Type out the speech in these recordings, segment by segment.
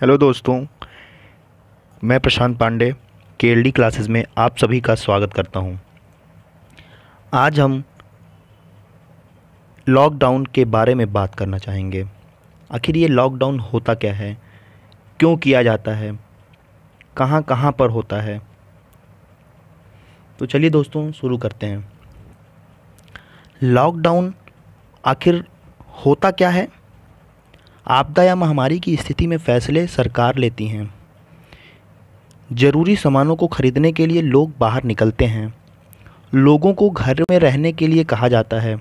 Hello दोस्तों मैं प्रशांत पांडे के क्लासेस में आप सभी का स्वागत करता हूं। आज हम लॉकडाउन के बारे में बात करना चाहेंगे आखिर ये लॉकडाउन होता क्या है क्यों किया जाता है कहाँ कहाँ पर होता है तो चलिए दोस्तों शुरू करते हैं लॉकडाउन आखिर होता क्या है आपदा या महामारी की स्थिति में फैसले सरकार लेती हैं ज़रूरी सामानों को ख़रीदने के लिए लोग बाहर निकलते हैं लोगों को घर में रहने के लिए कहा जाता है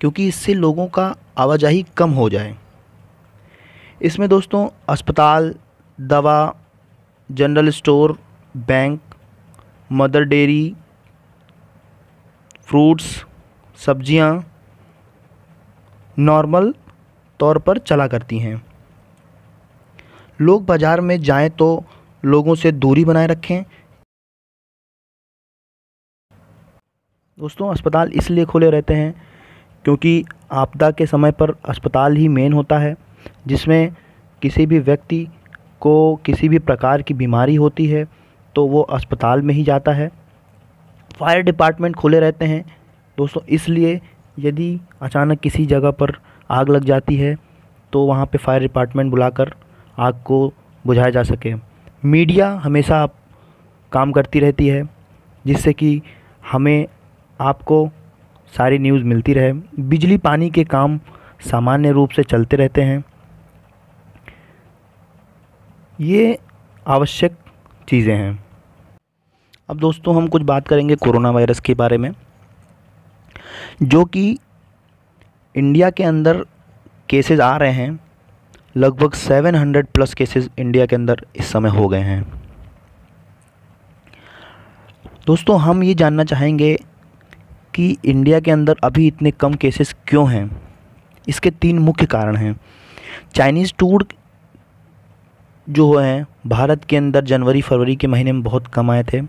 क्योंकि इससे लोगों का आवाजाही कम हो जाए इसमें दोस्तों अस्पताल दवा general store bank Mother Dairy fruits सब्जियां नॉर्मल तौर पर चला करती हैं लोग बाज़ार में जाएं तो लोगों से दूरी बनाए रखें दोस्तों अस्पताल इसलिए खुले रहते हैं क्योंकि आपदा के समय पर अस्पताल ही मेन होता है जिसमें किसी भी व्यक्ति को किसी भी प्रकार की बीमारी होती है तो वो अस्पताल में ही जाता है फायर डिपार्टमेंट खुले रहते हैं दोस्तों इसलिए यदि अचानक किसी जगह पर आग लग जाती है तो वहाँ पे फायर डिपार्टमेंट बुलाकर आग को बुझाया जा सके मीडिया हमेशा काम करती रहती है जिससे कि हमें आपको सारी न्यूज़ मिलती रहे बिजली पानी के काम सामान्य रूप से चलते रहते हैं ये आवश्यक चीज़ें हैं अब दोस्तों हम कुछ बात करेंगे कोरोना वायरस के बारे में जो कि इंडिया के अंदर केसेस आ रहे हैं लगभग 700 प्लस केसेस इंडिया के अंदर इस समय हो गए हैं दोस्तों हम ये जानना चाहेंगे कि इंडिया के अंदर अभी इतने कम केसेस क्यों हैं इसके तीन मुख्य कारण हैं चाइनीज़ टूर जो हैं भारत के अंदर जनवरी फरवरी के महीने में बहुत कम आए थे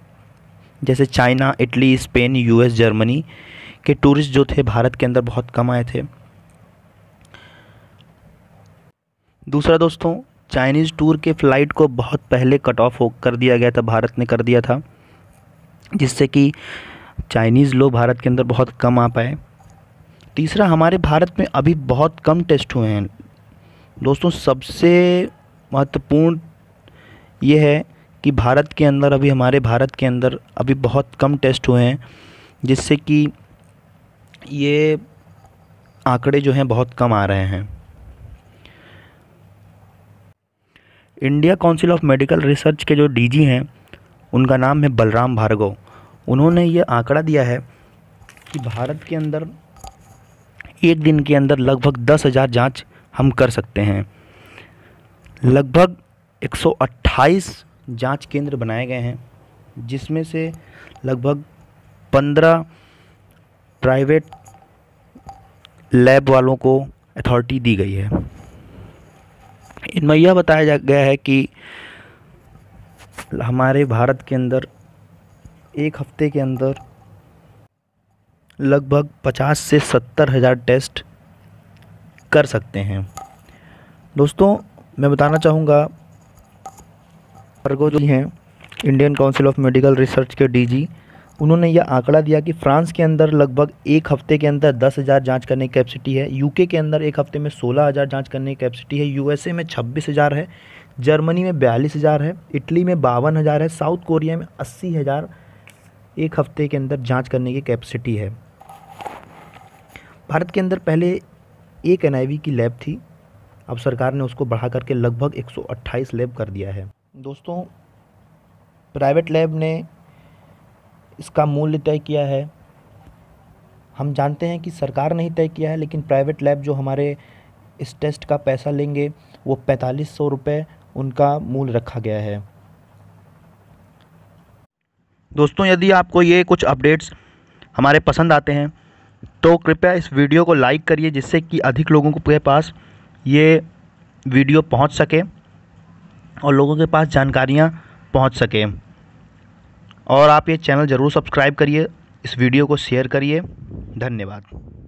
जैसे China Italy Spain US Germany के टूरिस्ट जो थे भारत के अंदर बहुत कम आए थे दूसरा दोस्तों चाइनीज़ टूर के फ़्लाइट को बहुत पहले कट ऑफ हो कर दिया गया था भारत ने कर दिया था जिससे कि चाइनीज़ लोग भारत के अंदर बहुत कम आ पाए तीसरा हमारे भारत में अभी बहुत कम टेस्ट हुए हैं दोस्तों सबसे महत्वपूर्ण ये है कि भारत के अंदर अभी हमारे भारत के अंदर अभी बहुत कम टेस्ट हुए हैं जिससे कि ये आंकड़े जो हैं बहुत कम आ रहे हैं India Council of Medical Research के जो डीजी हैं उनका नाम है बलराम भार्गव उन्होंने ये आंकड़ा दिया है कि भारत के अंदर एक दिन के अंदर लगभग दस हज़ार जाँच हम कर सकते हैं लगभग 128 जांच केंद्र बनाए गए हैं जिसमें से लगभग 15 प्राइवेट लैब वालों को अथॉरिटी दी गई है इनमें यह बताया गया है कि हमारे भारत के अंदर एक हफ्ते के अंदर लगभग पचास से सत्तर हज़ार टेस्ट कर सकते हैं दोस्तों मैं बताना चाहूँगा परगो जी हैं Indian Council of Medical Research के डीजी उन्होंने यह आंकड़ा दिया कि फ्रांस के अंदर लगभग एक हफ्ते के अंदर दस हज़ार जाँच करने की कैपेसिटी है यूके के अंदर एक हफ्ते में सोलह हज़ार जाँच करने की कैपेसिटी है यूएसए में छब्बीस हज़ार है जर्मनी में बयालीस हज़ार है इटली में बावन हज़ार है साउथ कोरिया में अस्सी हज़ार एक हफ्ते के अंदर जाँच करने की कैपेसिटी है भारत के अंदर पहले एक एन की लैब थी अब सरकार ने उसको बढ़ा करके लगभग 128 लैब कर दिया है दोस्तों प्राइवेट लैब ने इसका मूल्य तय किया है हम जानते हैं कि सरकार नहीं तय किया है लेकिन प्राइवेट लैब जो हमारे इस टेस्ट का पैसा लेंगे वो पैंतालीस सौ रुपये उनका मूल रखा गया है दोस्तों यदि आपको ये कुछ अपडेट्स हमारे पसंद आते हैं तो कृपया इस वीडियो को लाइक करिए जिससे कि अधिक लोगों के पास ये वीडियो पहुंच सके और लोगों के पास जानकारियां पहुंच सकें और आप ये चैनल ज़रूर सब्सक्राइब करिए इस वीडियो को शेयर करिए धन्यवाद